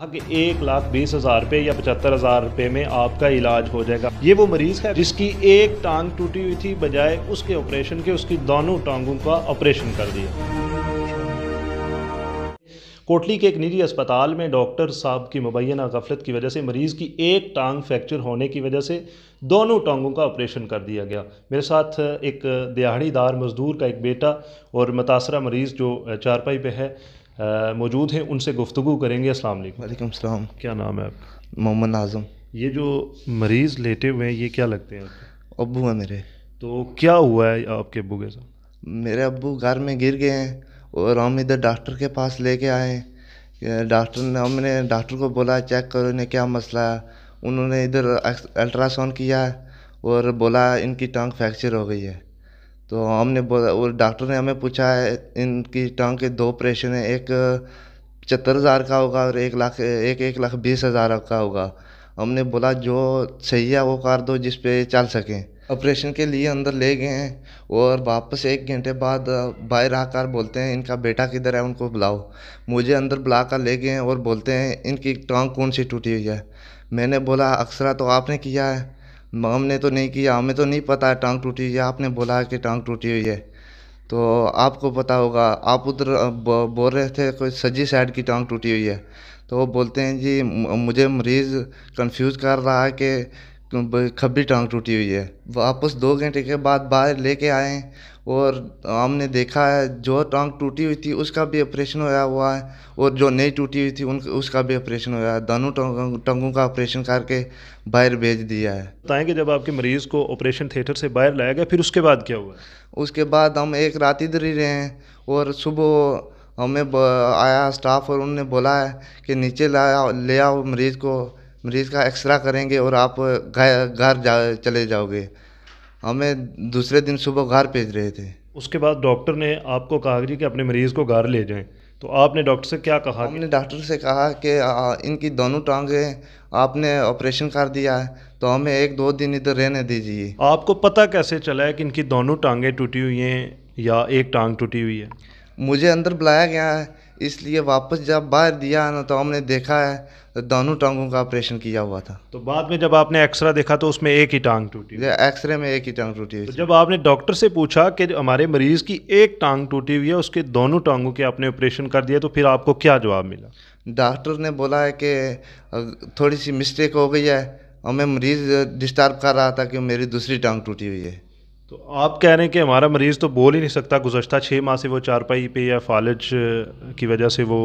हक एक लाख बीस हज़ार रुपये या पचहत्तर हज़ार रुपये में आपका इलाज हो जाएगा ये वो मरीज़ है जिसकी एक टांग टूटी हुई थी बजाय उसके ऑपरेशन के उसकी दोनों टांगों का ऑपरेशन कर दिया कोटली के एक निजी अस्पताल में डॉक्टर साहब की मुबैना गफलत की वजह से मरीज़ की एक टांग फ्रैक्चर होने की वजह से दोनों टांगों का ऑपरेशन कर दिया गया मेरे साथ एक दिहाड़ीदार मज़दूर का एक बेटा और मुतासरा मरीज़ जो चारपाई पे है मौजूद हैं उनसे गुफ्तु करेंगे अस्सलाम वालेकुम अस्सलाम क्या नाम है आपका मोहम्मद नाजम ये जो मरीज़ लेटे हुए हैं ये क्या लगते हैं अबू हैं मेरे तो क्या हुआ है आपके अबू के साथ मेरे अबू घर में गिर गए हैं और हम इधर डॉक्टर के पास लेके आए डॉक्टर ने हमने डॉक्टर को बोला चेक करो इन्हें क्या मसला है उन्होंने इधर अल्ट्रासाउंड किया और बोला इनकी टांग फ्रैक्चर हो गई है तो हमने बोला और डॉक्टर ने हमें पूछा है इनकी टांग के दो ऑपरेशन है एक पचहत्तर हज़ार का होगा और एक लाख एक एक लाख बीस हज़ार का होगा हमने बोला जो सही है वो कर दो जिस पे चल सकें ऑपरेशन के लिए अंदर ले गए हैं और वापस एक घंटे बाद बाहर आकर बोलते हैं इनका बेटा किधर है उनको बुलाओ मुझे अंदर बुला कर ले गए हैं और बोलते हैं इनकी टांग कौन सी टूटी हुई है मैंने बोला अक्सरा तो आपने किया है हमने तो नहीं किया हमें तो नहीं पता है टांग टूटी हुई है आपने बोला कि टांग टूटी हुई है तो आपको पता होगा आप उधर बोल रहे थे कोई सज्जी साइड की टांग टूटी हुई है तो वो बोलते हैं जी मुझे मरीज़ कंफ्यूज कर रहा है कि खब्बी टांग टूटी हुई है वापस दो घंटे के बाद बाहर लेके आए और हमने देखा है जो टांग टूटी हुई थी उसका भी ऑपरेशन होया हुआ है और जो नहीं टूटी हुई थी उन उसका भी ऑपरेशन होया है दोनों टांगों का ऑपरेशन करके बाहर भेज दिया है बताएँ कि जब आपके मरीज़ को ऑपरेशन थिएटर से बाहर लाया गया फिर उसके बाद क्या हुआ उसके बाद हम एक रात इधर ही रहे हैं और सुबह हमें आया स्टाफ और उनने बोला है कि नीचे लाया ले आओ मरीज़ को मरीज़ का एक्सरा करेंगे और आप घर जा चले जाओगे हमें दूसरे दिन सुबह घर भेज रहे थे उसके बाद डॉक्टर ने आपको कहा कि अपने मरीज़ को घर ले जाएं तो आपने डॉक्टर से क्या कहा हमने डॉक्टर से कहा कि इनकी दोनों टांगें आपने ऑपरेशन कर दिया है तो हमें एक दो दिन इधर रहने दीजिए आपको पता कैसे चला है कि इनकी दोनों टांगें टूटी हुई हैं या एक टांग टूटी हुई है मुझे अंदर बुलाया गया है इसलिए वापस जब बाहर दिया ना तो हमने देखा है तो दोनों टांगों का ऑपरेशन किया हुआ था तो बाद में जब आपने एक्सरे देखा तो उसमें एक ही टांग टूटी एक्सरे में एक ही टांग टूटी हुई तो जब आपने डॉक्टर से पूछा कि हमारे मरीज़ की एक टांग टूटी हुई है उसके दोनों टांगों के आपने ऑपरेशन कर दिया तो फिर आपको क्या जवाब मिला डॉक्टर ने बोला है कि थोड़ी सी मिस्टेक हो गई है और मैं मरीज़ डिस्टर्ब कर रहा था कि मेरी दूसरी टांग टूटी हुई है तो आप कह रहे हैं कि हमारा मरीज़ तो बोल ही नहीं सकता गुजशत छः माह से वो चारपाई पे या फालज की वजह से वो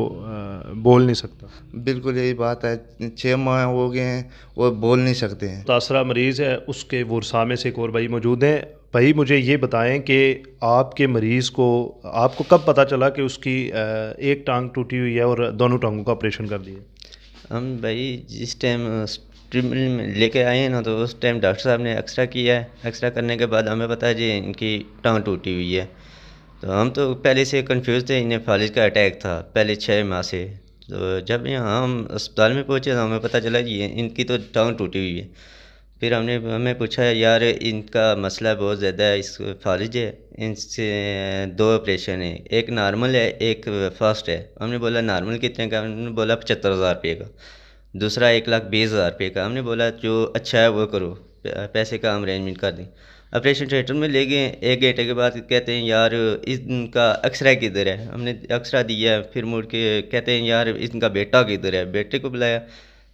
बोल नहीं सकता बिल्कुल यही बात है छः माह हो गए हैं वो बोल नहीं सकते हैं तासरा मरीज़ है उसके वर्सा में से एक और भाई मौजूद हैं भाई मुझे ये बताएं कि आपके मरीज़ को आपको कब पता चला कि उसकी एक टांग टूटी हुई है और दोनों टांगों का ऑपरेशन कर दिया हम भाई जिस टाइम ट्रीटमेंट में लेके आए हैं ना तो उस टाइम डॉक्टर साहब ने एक्सरा किया है एक्सरा करने के बाद हमें पता है जी इनकी टाँग टूटी हुई है तो हम तो पहले से कंफ्यूज थे इन्हें फालिज का अटैक था पहले छः माह से तो जब यहाँ हम अस्पताल में पहुँचे तो हमें पता चला कि इनकी तो टाँग टूटी हुई है फिर हमने हमें पूछा यार इनका मसला बहुत ज़्यादा है इस फालिज है इनसे दो ऑपरेशन है एक नॉर्मल है एक फास्ट है हमने बोला नॉर्मल कितने का हमने बोला पचहत्तर हज़ार रुपये का दूसरा एक लाख बीस हज़ार रुपये का हमने बोला जो अच्छा है वो करो पैसे का हम अरेंजमेंट कर दें ऑपरेशन थिएटर में ले गए एक घंटे के बाद कहते हैं यार इनका एक्सरे किधर है हमने एक्सरा दिया फिर मुड़ के कहते हैं यार इनका बेटा किधर है बेटे को बुलाया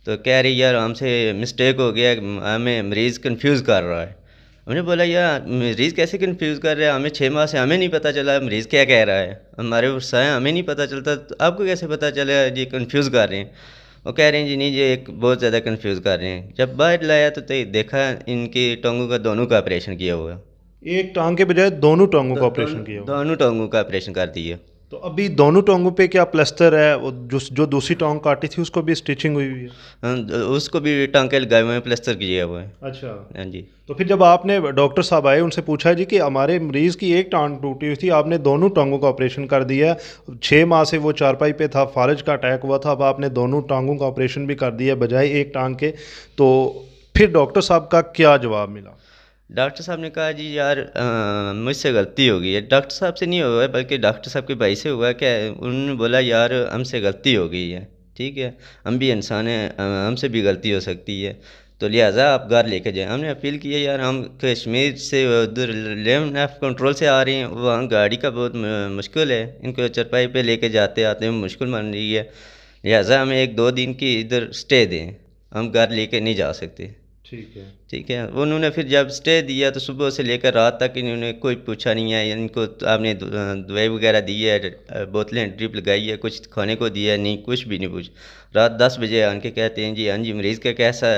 तो कह रही यार हमसे मिस्टेक हो गया हमें मरीज़ कन्फ्यूज़ कर रहा है हमने बोला यार मरीज़ कैसे कन्फ्यूज़ कर रहा है हमें छः माह से हमें नहीं पता चला मरीज़ क्या कह रहा है हमारे उत्साह हमें नहीं पता चलता तो आपको कैसे पता चला जी कन्फ्यूज़ कर रहे हैं वो कह रहे हैं जी नहीं जी एक बहुत ज़्यादा कंफ्यूज कर रहे हैं जब बाहर लाया तो, तो देखा इनकी टोंगों का दोनों का ऑपरेशन किया हुआ एक टांग के बजाय दोनों टांगों का ऑपरेशन किया दोनों टांगों का ऑपरेशन कर दिया तो अभी दोनों टोंगों पे क्या प्लस्तर है वो जो जो दूसरी टोंग काटी थी उसको भी स्टिचिंग हुई हुई है हाँ, उसको भी टांके लगाए हुए हैं प्लस्तर किए हुए हैं अच्छा हाँ जी तो फिर जब आपने डॉक्टर साहब आए उनसे पूछा जी कि हमारे मरीज़ की एक टांग टूटी हुई थी आपने दोनों टांगों का ऑपरेशन कर दिया छः माह से वो चारपाई पे था फारज का अटैक हुआ था अब आपने दोनों टांगों का ऑपरेशन भी कर दिया बजाय एक टांग के तो फिर डॉक्टर साहब का क्या जवाब मिला डॉक्टर साहब ने कहा जी यार मुझसे गलती हो गई है डॉक्टर साहब से नहीं हुआ है बल्कि डॉक्टर साहब के भाई से हुआ क्या उन्होंने बोला यार हमसे गलती हो गई है ठीक है हम भी इंसान हैं हमसे भी गलती हो सकती है तो लिहाजा आप घर लेके जाएं हमने अपील किया यार हम कश्मीर से उधर लेमन ऑफ कंट्रोल से आ रहे हैं वहाँ गाड़ी का बहुत मुश्किल है इनको चरपाई पर लेके जाते आते हैं मुश्किल मान रही है लिहाजा हमें एक दो दिन की इधर स्टे दें हम घर लेके नहीं जा सकते ठीक है ठीक है उन्होंने फिर जब स्टे दिया तो सुबह से लेकर रात तक इन्होंने कोई पूछा नहीं है इनको आपने दवाई वगैरह दी है बोतलें ड्रिप लगाई है कुछ खाने को दिया है नहीं कुछ भी नहीं पूछ रात दस बजे आके के कहते हैं जी हाँ जी मरीज़ का कैसा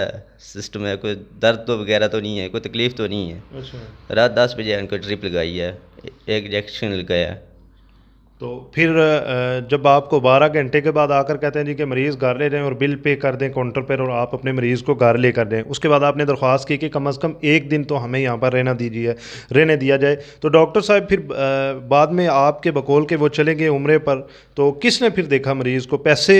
सिस्टम है कोई दर्द तो वगैरह तो नहीं है कोई तकलीफ़ तो नहीं है अच्छा रात दस बजे आन ड्रिप लगाई है एक इंजेक्शन लगाया तो फिर जब आपको 12 घंटे के बाद आकर कहते हैं जी कि मरीज़ घर ले रहे हैं और बिल पे कर दें काउंटर पर और आप अपने मरीज़ को घर ले कर दें उसके बाद आपने दरख्वास्त की कि कम अज़ कम एक दिन तो हमें यहाँ पर रहना दीजिए रहने दिया जाए तो डॉक्टर साहब फिर बाद में आपके बकोल के वो चले गए उम्र पर तो किसने फिर देखा मरीज़ को पैसे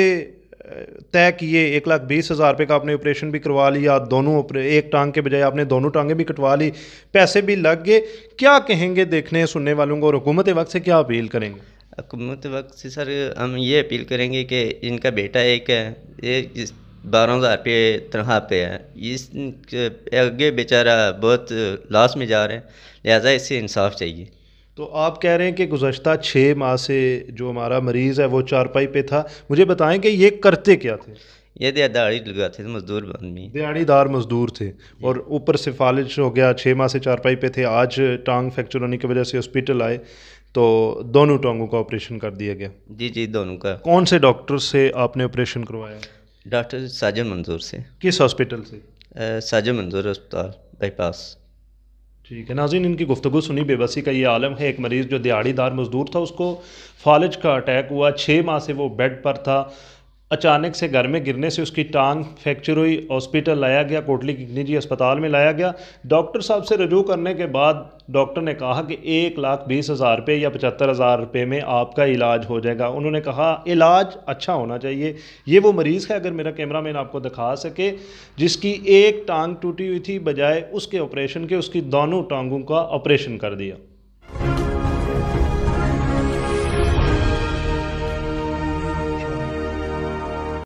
तय किए एक लाख बीस हज़ार रुपये का आपने ऑपरेशन भी करवा लिया दोनों एक टांग के बजाय आपने दोनों टांगें भी कटवा ली पैसे भी लग गए क्या कहेंगे देखने सुनने वालों को और हुकूमत वक्त से क्या अपील करेंगे हुकूमत तो वक्त से सर हम ये अपील करेंगे कि इनका बेटा एक है ये बारह हज़ार पे तनख्वाह पे है इस आगे बेचारा बहुत लॉस में जा रहे हैं लिहाजा इससे इंसाफ चाहिए तो आप कह रहे हैं कि गुज्त छः माह से जो हमारा मरीज़ है वो चारपाई पे था मुझे बताएं कि ये करते क्या थे ये दिहाड़ी लगाते थे मजदूर आदमी दिहाड़ीदार मजदूर थे और ऊपर से फालिज हो गया छः माह से चारपाई पे थे आज टांग फ्रैक्चर होने की वजह से हॉस्पिटल आए तो दोनों टांगों का ऑपरेशन कर दिया गया जी जी दोनों का कौन से डॉक्टर से आपने ऑपरेशन करवाया डॉक्टर साजन मंजूर से किस हॉस्पिटल से साजन मंजूर अस्पताल बाईपास ठीक है नाजिन इनकी गुफ्तु सुनी बेबसी का ये आलम है एक मरीज़ जो दिहाड़ीदार मजदूर था उसको फालिज का अटैक हुआ छः माह से वो बेड पर था अचानक से घर में गिरने से उसकी टांग फ्रैक्चर हुई हॉस्पिटल लाया गया कोटली निजी अस्पताल में लाया गया डॉक्टर साहब से रजू करने के बाद डॉक्टर ने कहा कि एक लाख बीस हज़ार रुपये या पचहत्तर हज़ार रुपये में आपका इलाज हो जाएगा उन्होंने कहा इलाज अच्छा होना चाहिए ये वो मरीज़ है अगर मेरा कैमरा मैन आपको दिखा सके जिसकी एक टांग टूटी हुई थी बजाय उसके ऑपरेशन के उसकी दोनों टांगों का ऑपरेशन कर दिया